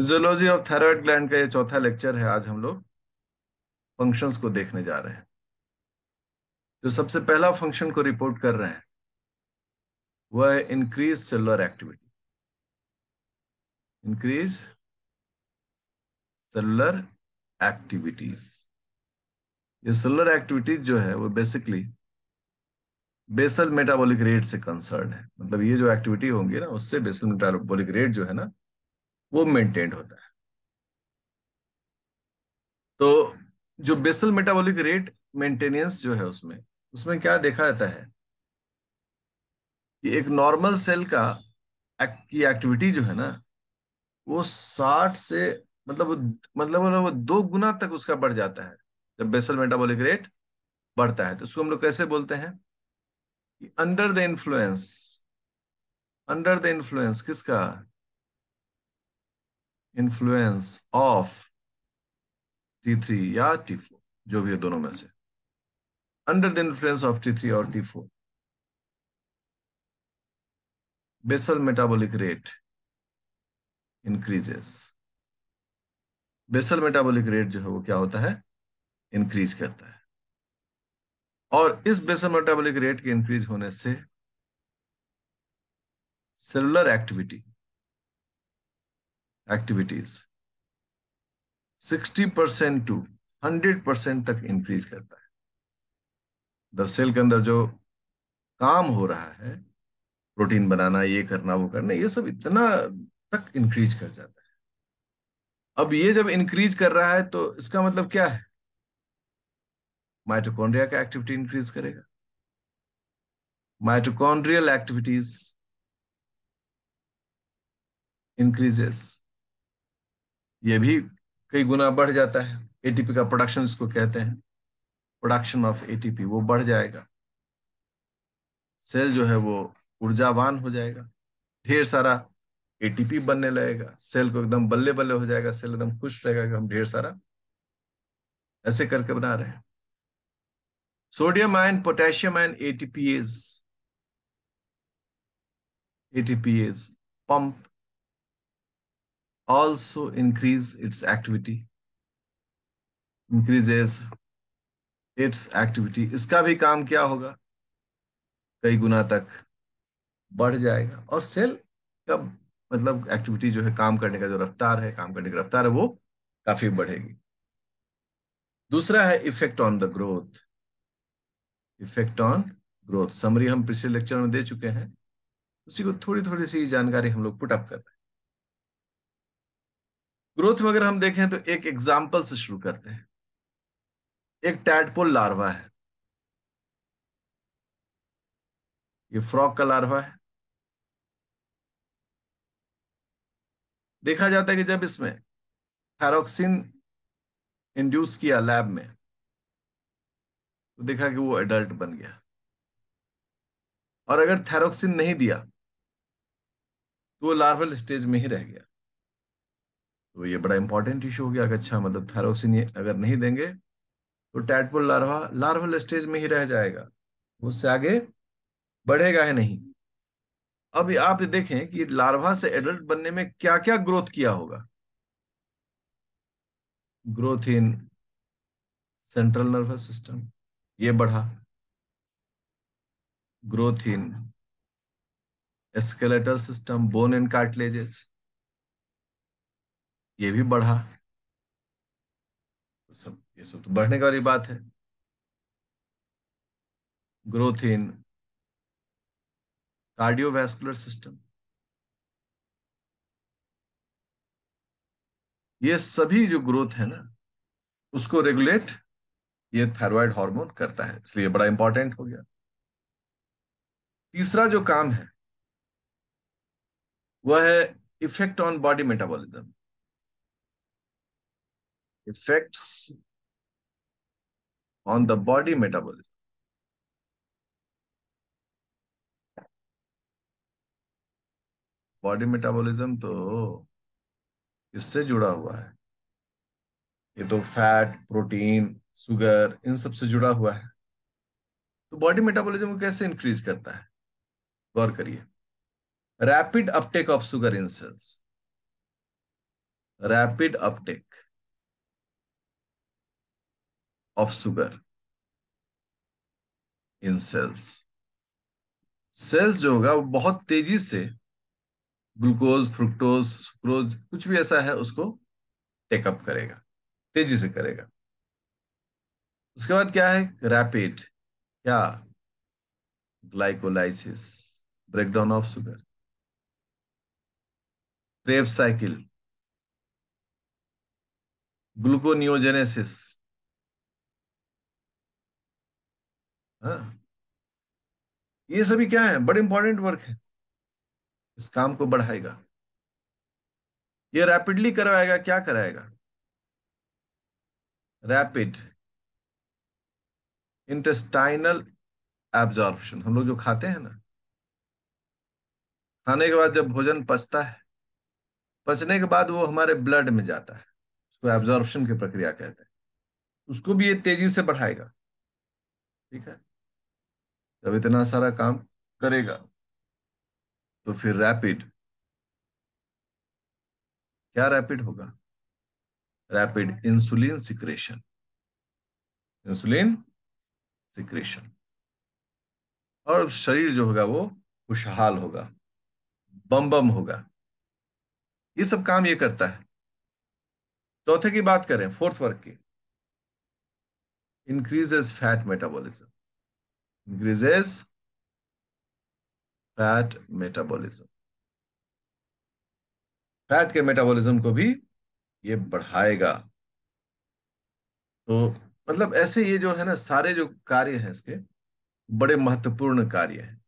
Physiology of thyroid gland का ये चौथा लेक्चर है आज हम लोग फंक्शंस को देखने जा रहे हैं जो सबसे पहला फंक्शन को रिपोर्ट कर रहे हैं वह है increase cellular activity increase cellular activities ये सेलुलर एक्टिविटीज जो है वो बेसिकली बेसल मेटाबॉलिक रेट से कंसर्न है मतलब ये जो एक्टिविटी होंगी ना उससे बेसल मेटाबॉलिक रेट जो है ना वो मेंटेन होता है तो जो बेसल मेटाबॉलिक रेट मेंटेनेंस जो है उसमें उसमें क्या देखा जाता है कि एक नॉर्मल सेल का की एक्टिविटी जो है ना वो साठ से मतलब मतलब वो दो गुना तक उसका बढ़ जाता है जब बेसल मेटाबॉलिक रेट बढ़ता है तो उसको हम लोग कैसे बोलते हैं कि under the influence under the influence किसका इन्फ्लुएंस ऑफ टी थ्री या टी फोर जो भी है दोनों में से under the influence of T three और T four basal metabolic rate increases basal metabolic rate जो है वो क्या होता है इंक्रीज करता है और इस बेसल मेटाबॉलिक रेट के इंक्रीज होने से cellular activity activities 60 percent to 100 percent तक इंक्रीज करता है द सेल के अंदर जो काम हो रहा है प्रोटीन बनाना ये करना वो करना ये सब इतना तक इंक्रीज कर जाता है अब ये जब इंक्रीज कर रहा है तो इसका मतलब क्या है माइटोकॉन्ड्रिया का एक्टिविटी इंक्रीज करेगा माइटोकॉन्ड्रियल एक्टिविटीज इंक्रीजेस ये भी कई गुना बढ़ जाता है एटीपी का प्रोडक्शन इसको कहते हैं प्रोडक्शन ऑफ एटीपी वो बढ़ जाएगा सेल जो है वो ऊर्जावान हो जाएगा ढेर सारा एटीपी बनने लगेगा सेल को एकदम बल्ले बल्ले हो जाएगा सेल एकदम खुश रहेगा कि हम ढेर सारा ऐसे करके बना रहे हैं sodium ion potassium ion ATPase ATPase pump also increase its activity increases its activity इसका भी काम क्या होगा कई गुना तक बढ़ जाएगा और सेल का मतलब एक्टिविटी जो है काम करने का जो रफ्तार है काम करने की रफ्तार है वो काफी बढ़ेगी दूसरा है effect on the growth effect on growth summary हम पिछले लेक्चर में दे चुके हैं उसी को थोड़ी थोड़ी सी जानकारी हम लोग पुटअप कर रहे हैं ग्रोथ में अगर हम देखें तो एक एग्जाम्पल से शुरू करते हैं एक टैटपोल लार्वा है ये फ्रॉक का लार्वा है देखा जाता है कि जब इसमें थैरोक्सिन इंड्यूस किया लैब में तो देखा कि वो एडल्ट बन गया और अगर थैरोक्सिन नहीं दिया तो वो लार्वल स्टेज में ही रह गया तो ये बड़ा इंपॉर्टेंट इशू हो गया कि अच्छा मतलब थायरोक्सिन ये अगर नहीं देंगे तो टैटपुल लार्वा लार्वल स्टेज में ही रह जाएगा उससे आगे बढ़ेगा है नहीं अब आप देखें कि लार्वा से एडल्ट बनने में क्या क्या ग्रोथ किया होगा growth in central nervous system ये बढ़ा growth in skeletal system bone and cartilages ये भी बढ़ा तो सब ये सब तो बढ़ने वाली बात है ग्रोथ इन कार्डियोवैस्कुलर सिस्टम ये सभी जो ग्रोथ है ना उसको रेगुलेट ये थायराइड हार्मोन करता है इसलिए बड़ा इंपॉर्टेंट हो गया तीसरा जो काम है वह है effect on body metabolism effects on the body metabolism. Body metabolism तो इससे जुड़ा हुआ है ये तो फैट प्रोटीन सुगर इन सब से जुड़ा हुआ है तो बॉडी मेटाबॉलिज्म को कैसे इंक्रीज करता है गौर करिए rapid uptake of sugar in cells rapid uptake of sugar in cells cells जो होगा वो बहुत तेजी से ग्लूकोज फ्रुक्टोज सुक्रोज कुछ भी ऐसा है उसको टेकअप करेगा तेजी से करेगा उसके बाद क्या है रैपिड क्या glycolysis breakdown of sugar Kreb cycle gluconeogenesis हाँ ये सभी क्या है बड़े इंपॉर्टेंट वर्क है इस काम को बढ़ाएगा ये रैपिडली करवाएगा क्या कराएगा रैपिड इंटेस्टाइनल एब्जॉर्प्शन हम लोग जो खाते हैं ना खाने के बाद जब भोजन पचता है पचने के बाद वो हमारे ब्लड में जाता है उसको एब्जॉर्प्शन की प्रक्रिया कहते हैं उसको भी ये तेजी से बढ़ाएगा ठीक है जब इतना सारा काम करेगा तो फिर रैपिड क्या रैपिड होगा rapid insulin secretion insulin secretion और शरीर जो होगा वो खुशहाल होगा बम बम होगा ये सब काम ये करता है चौथे की बात करें फोर्थ वर्क की increases fat metabolism increases fat metabolism. Fat के metabolism को भी ये बढ़ाएगा तो मतलब ऐसे ये जो है ना सारे जो कार्य हैं इसके बड़े महत्वपूर्ण कार्य हैं